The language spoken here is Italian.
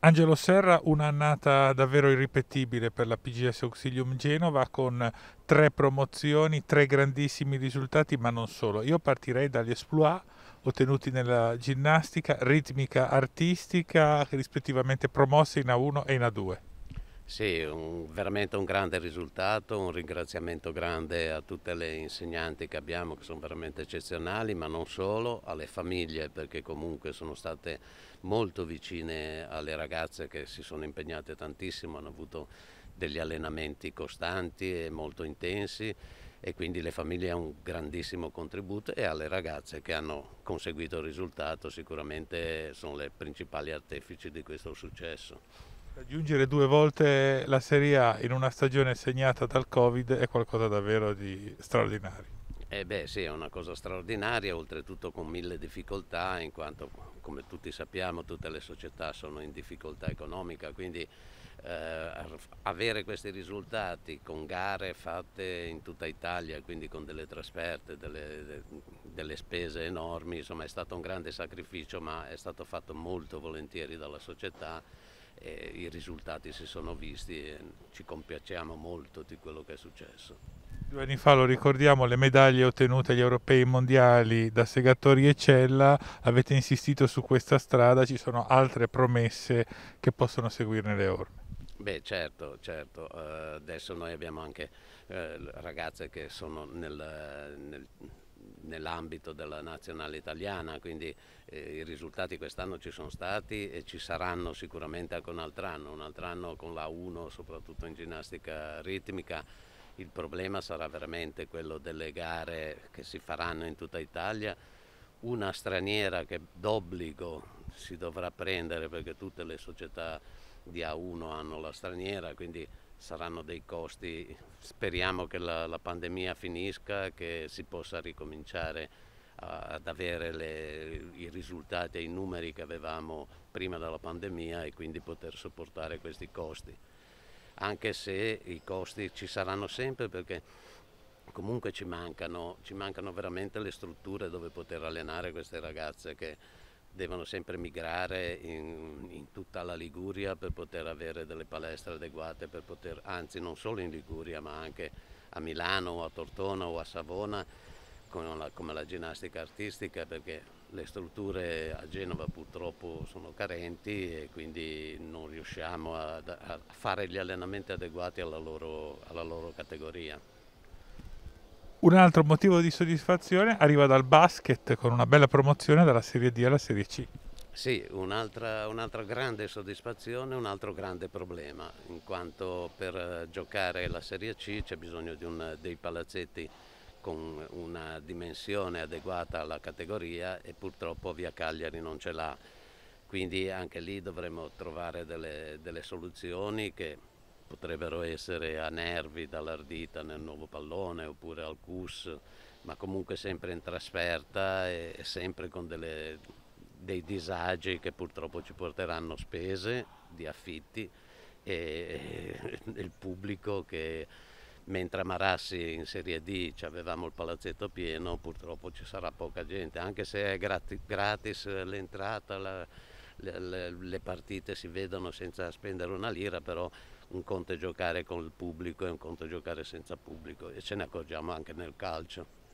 Angelo Serra, un'annata davvero irripetibile per la PGS Auxilium Genova con tre promozioni, tre grandissimi risultati, ma non solo. Io partirei dagli esploit ottenuti nella ginnastica ritmica artistica, rispettivamente promossi in A1 e in A2. Sì, un, veramente un grande risultato, un ringraziamento grande a tutte le insegnanti che abbiamo che sono veramente eccezionali, ma non solo, alle famiglie perché comunque sono state molto vicine alle ragazze che si sono impegnate tantissimo, hanno avuto degli allenamenti costanti e molto intensi e quindi le famiglie hanno un grandissimo contributo e alle ragazze che hanno conseguito il risultato sicuramente sono le principali artefici di questo successo. Raggiungere due volte la Serie A in una stagione segnata dal Covid è qualcosa davvero di straordinario. Eh beh sì, è una cosa straordinaria, oltretutto con mille difficoltà, in quanto come tutti sappiamo tutte le società sono in difficoltà economica, quindi eh, avere questi risultati con gare fatte in tutta Italia, quindi con delle trasferte, delle, delle spese enormi, insomma è stato un grande sacrificio, ma è stato fatto molto volentieri dalla società e i risultati si sono visti e ci compiacciamo molto di quello che è successo. Due anni fa, lo ricordiamo, le medaglie ottenute agli europei mondiali da Segatori e Cella, avete insistito su questa strada, ci sono altre promesse che possono seguirne le orme. Beh certo, certo, uh, adesso noi abbiamo anche uh, ragazze che sono nel, nel nell'ambito della nazionale italiana, quindi eh, i risultati quest'anno ci sono stati e ci saranno sicuramente anche un altro anno, un altro anno con la 1 soprattutto in ginnastica ritmica. Il problema sarà veramente quello delle gare che si faranno in tutta Italia, una straniera che d'obbligo si dovrà prendere perché tutte le società di A1 hanno la straniera, quindi saranno dei costi, speriamo che la, la pandemia finisca, che si possa ricominciare ad avere le, i risultati e i numeri che avevamo prima della pandemia e quindi poter sopportare questi costi. Anche se i costi ci saranno sempre perché comunque ci mancano, ci mancano veramente le strutture dove poter allenare queste ragazze che devono sempre migrare in, in, tutta la Liguria per poter avere delle palestre adeguate, poter, anzi non solo in Liguria ma anche a Milano o a Tortona o a Savona la, come la ginnastica artistica perché le strutture a Genova purtroppo sono carenti e quindi non riusciamo a, a fare gli allenamenti adeguati alla loro, alla loro categoria. Un altro motivo di soddisfazione arriva dal basket con una bella promozione dalla Serie D alla Serie C. Sì, un'altra, un'altra, grande soddisfazione, un altro grande problema, in quanto per eh, giocare la Serie C c'è bisogno di un, dei palazzetti con una dimensione adeguata alla categoria e purtroppo via Cagliari non ce l'ha. Quindi anche lì dovremo trovare delle, delle soluzioni che potrebbero essere a Nervi dall'Ardita nel nuovo pallone oppure al CUS, ma comunque sempre in trasferta e, sempre con delle, dei disagi che purtroppo ci porteranno spese di affitti e, e il pubblico che mentre a Marassi in Serie D avevamo il palazzetto pieno, purtroppo ci sarà poca gente, anche se è gratis, gratis l'entrata. La, le, le, le partite si vedono senza spendere una lira, però un conto è giocare con il pubblico e un conto è giocare senza pubblico e ce ne accorgiamo anche nel calcio.